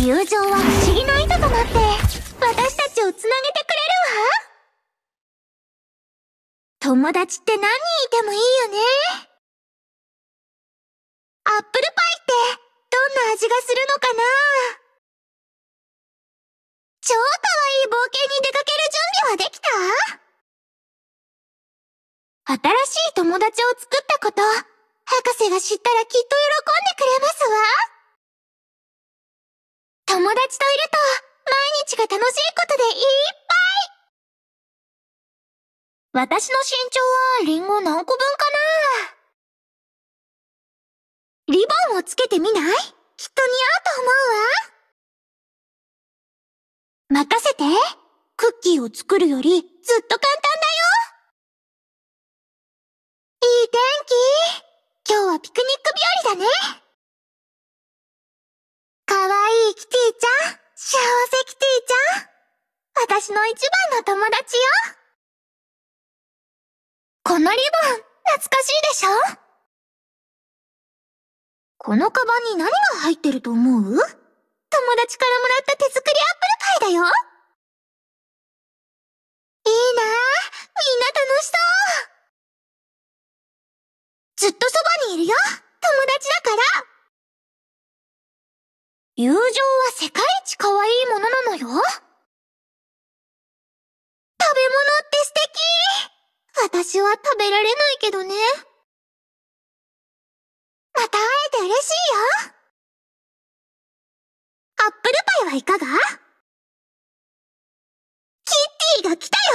友情は不思議な糸となって私たちをつなげてくれるわ友達って何人いてもいいよねアップルパイってどんな味がするのかな超かわいい冒険に出かける準備はできた新しい友達を作ったこと、博士が知ったらきっと喜んでくれますわ。友達といると、毎日が楽しいことでいっぱい私の身長はリンゴ何個分かなリボンをつけてみないきっと似合うと思うわ。任せて。クッキーを作るよりずっと簡単ピクニック日和だね。かわいいキティちゃん、幸せキティちゃん。私の一番の友達よ。このリボン、懐かしいでしょこのカバンに何が入ってると思う友達からもらった手作りアップルパイだよずっとそばにいるよ友達だから友情は世界一可愛いものなのよ食べ物って素敵私は食べられないけどね。また会えて嬉しいよアップルパイはいかがキティが来たよ